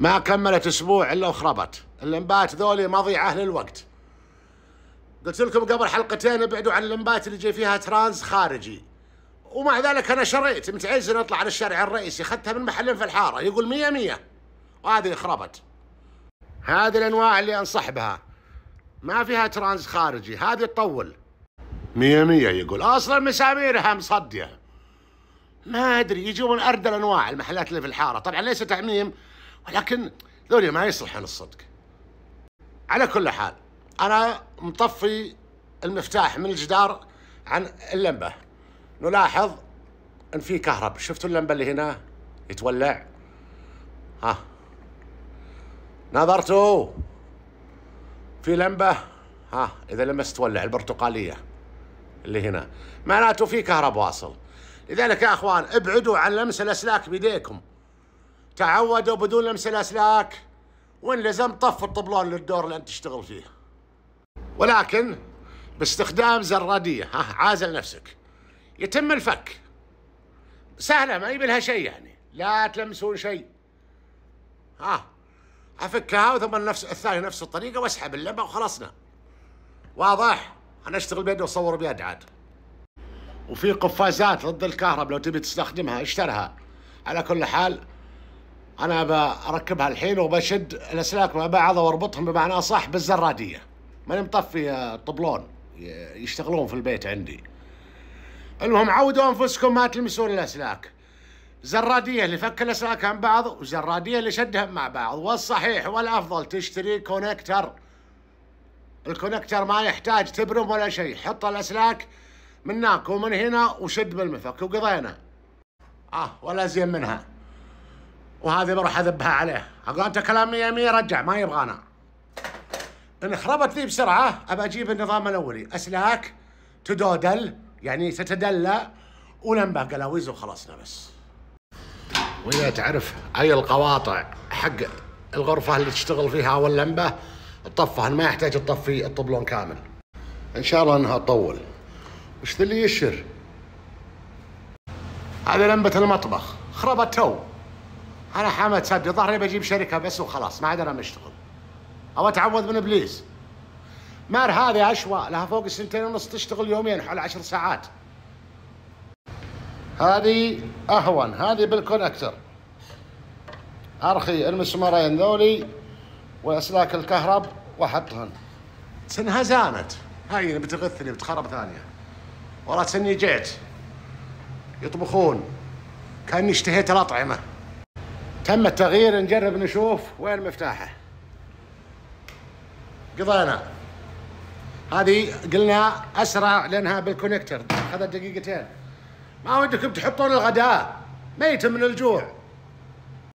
ما كملت اسبوع الا وخربت اللمبات ذولي مضيعه للوقت قلت لكم قبل حلقتين ابعدوا عن اللمبات اللي جاي فيها ترانز خارجي ومع ذلك انا شريت متعزن اطلع الشارع الرئيسي اخذتها من محل في الحاره يقول مية مية وهذه خربت هذه الانواع اللي انصح بها ما فيها ترانز خارجي هذه تطول مية مية يقول اصلا مساميرها مصديه ما ادري يجيبون اردى الانواع المحلات اللي في الحاره طبعا ليس تعميم ولكن ذولي ما يصلحون الصدق على كل حال أنا مطفي المفتاح من الجدار عن اللمبة نلاحظ أن في كهرب شفتوا اللمبة اللي هنا يتولع ها نظرتوا في لمبة ها إذا لمست تولع البرتقالية اللي هنا معناته في كهرب واصل لذلك يا اخوان ابعدوا عن لمس الاسلاك بايديكم تعودوا بدون لمس الاسلاك وان لزم طف الطبلون للدور اللي انت تشتغل فيه ولكن باستخدام زراديه ها عازل نفسك يتم الفك سهله ما يبي لها شيء يعني لا تلمسون شيء ها افكها ثم نفس الثاني نفس الطريقه واسحب اللمه وخلصنا واضح انا اشتغل بيدي واصور بيد عاد وفي قفازات ضد الكهرب لو تبي تستخدمها اشترها على كل حال انا بركبها الحين وبشد الاسلاك مع بعض واربطهم بمعنى اصح بالزراديه ماني مطفي طبلون يشتغلون في البيت عندي المهم عودوا انفسكم ما تلمسون الاسلاك زراديه اللي فك الاسلاك عن بعض وزراديه اللي شدها مع بعض والصحيح والافضل تشتري كونكتر الكونكتر ما يحتاج تبرم ولا شيء حط الاسلاك من هناك ومن هنا وشد بالمفك وقضينا اه ولا زين منها وهذه بروح اذبها عليه اقول انت كلام 100 100 رجع ما يبغانا ان خربت ذي بسرعه ابى اجيب النظام الاولي اسلاك تدودل يعني تتدلى ولمبه قلاويز وخلصنا بس وهي تعرف اي القواطع حق الغرفه اللي تشتغل فيها او اللمبه تطفه ما يحتاج تطفي الطبلون كامل ان شاء الله انها تطول وش اللي يشر هذه لمبه المطبخ خربت تو انا حامد سبي ظهري بجيب شركه بس وخلاص ما عاد انا مشتغل او اتعوذ من ابليس مار هذه اشوى لها فوق السنتين ونص تشتغل يومين حول عشر ساعات هذه اهون هذه بالكونكتر ارخي المسمارين ذولي واسلاك الكهرب واحطهن سنها زانت هاي بتغثني بتخرب ثانيه ورا سني جيت يطبخون كاني اشتهيت الاطعمه تم التغيير نجرب نشوف وين مفتاحه قضينا هذه قلنا اسرع لانها بالكونكتر اخذت دقيقتين ما ودكم تحطون الغداء ميت من الجوع